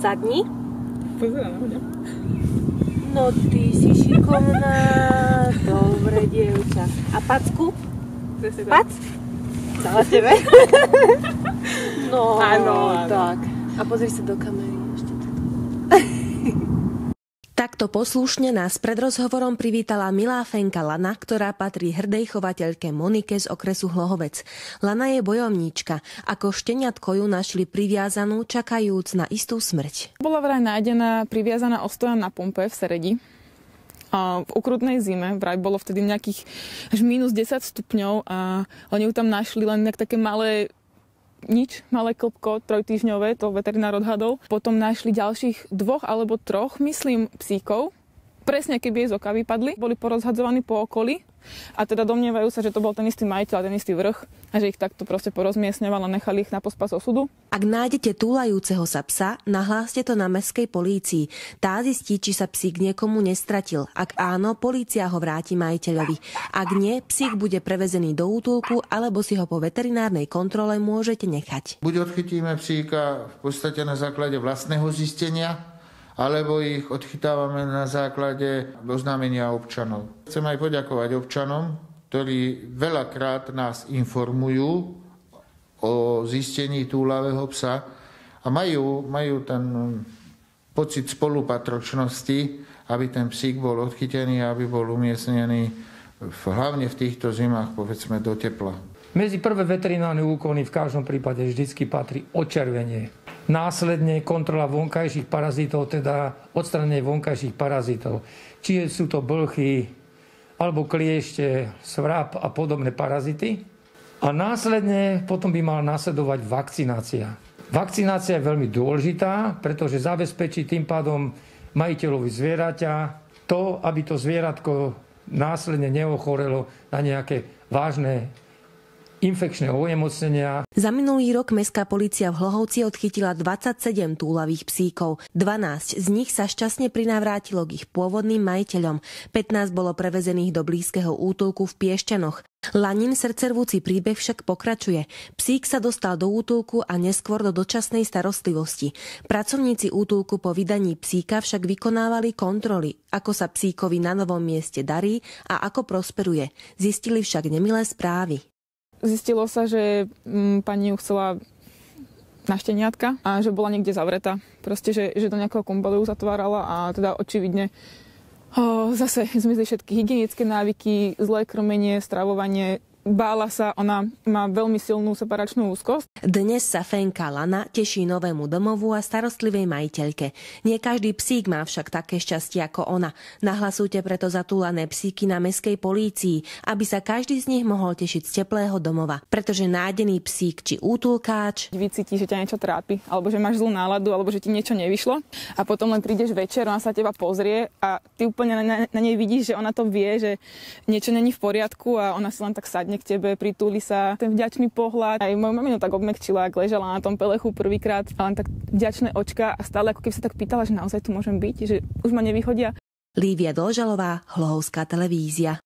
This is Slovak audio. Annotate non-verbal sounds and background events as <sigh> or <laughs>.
sadni. Pozerá No ty si šikovná. Dobre, dievča. A packu? Pac? Dala tebe? <laughs> No, áno, áno. tak. A pozri sa do kamery ešte. <laughs> Takto poslušne nás pred rozhovorom privítala milá Fenka Lana, ktorá patrí hrdej chovateľke Monike z okresu Hlohovec. Lana je bojovníčka. Ako šteniatko ju našli priviazanú, čakajúc na istú smrť. Bola vraj nájdená priviazaná ostoja na pompe v Seredi. A v ukrutnej zime, vraj bolo vtedy nejakých až minus 10 stupňov a oni ju tam našli len nejak také malé nič, malé klopko, trojtýžňové, to veterinár odhadol. Potom našli ďalších dvoch alebo troch, myslím, psíkov. Presne, keby jej z oka vypadli. Boli porozhadzovaní po okolí a teda domnievajú sa, že to bol ten istý majiteľ a ten istý vrch a že ich takto proste porozmiesňoval a nechali ich na pospas osudu. Ak nájdete túlajúceho sa psa, nahláste to na meskej polícii. Tá zistí, či sa psík niekomu nestratil. Ak áno, polícia ho vráti majiteľovi. Ak nie, psík bude prevezený do útulku alebo si ho po veterinárnej kontrole môžete nechať. Buď odchytíme psíka v podstate na základe vlastného zistenia, alebo ich odchytávame na základe oznámenia občanov. Chcem aj poďakovať občanom, ktorí veľakrát nás informujú o zistení túlavého psa a majú, majú ten pocit spolupatročnosti, aby ten psík bol odchytený a aby bol umiestnený v, hlavne v týchto zimách, povedzme, do tepla. Medzi prvé veterinárne úkony v každom prípade vždy patrí očervenie. Následne kontrola vonkajších parazitov, teda odstranenie vonkajších parazitov. Či sú to blchy, alebo kliešte, svrap a podobné parazity. A následne potom by mala nasledovať vakcinácia. Vakcinácia je veľmi dôležitá, pretože zabezpečí tým pádom majiteľovi zvieraťa to, aby to zvieratko následne neochorelo na nejaké vážne infekčného onemocnenia. Za minulý rok mestská policia v Hlohovci odchytila 27 túlavých psíkov. 12 z nich sa šťastne prinavrátilo k ich pôvodným majiteľom. 15 bolo prevezených do blízkeho útulku v Piešťanoch. Lanin srdcervúci príbeh však pokračuje. Psík sa dostal do útulku a neskôr do dočasnej starostlivosti. Pracovníci útulku po vydaní psíka však vykonávali kontroly, ako sa psíkovi na novom mieste darí a ako prosperuje. Zistili však nemilé správy. Zistilo sa, že m, mm, pani ju chcela na šteniatka a že bola niekde zavretá. Proste, že, že do nejakého kumbalu zatvárala a teda očividne oh, zase <laughs> zmizli všetky hygienické návyky, zlé krmenie, stravovanie, bála sa, ona má veľmi silnú separačnú úzkosť. Dnes sa Fenka Lana teší novému domovu a starostlivej majiteľke. Nie každý psík má však také šťastie ako ona. Nahlasujte preto zatúlané psíky na meskej polícii, aby sa každý z nich mohol tešiť z teplého domova. Pretože nádený psík či útulkáč vycíti, že ťa niečo trápi, alebo že máš zlú náladu, alebo že ti niečo nevyšlo a potom len prídeš večer, ona sa teba pozrie a ty úplne na, na nej vidíš, že ona to vie, že niečo není v poriadku a ona si len tak sadne k tebe, pritúli sa, ten vďačný pohľad. Aj moju maminu tak obmekčila, ak ležala na tom pelechu prvýkrát, a len tak vďačné očka a stále ako keby sa tak pýtala, že naozaj tu môžem byť, že už ma nevychodia. Lívia Dolžalová, Hlohovská televízia.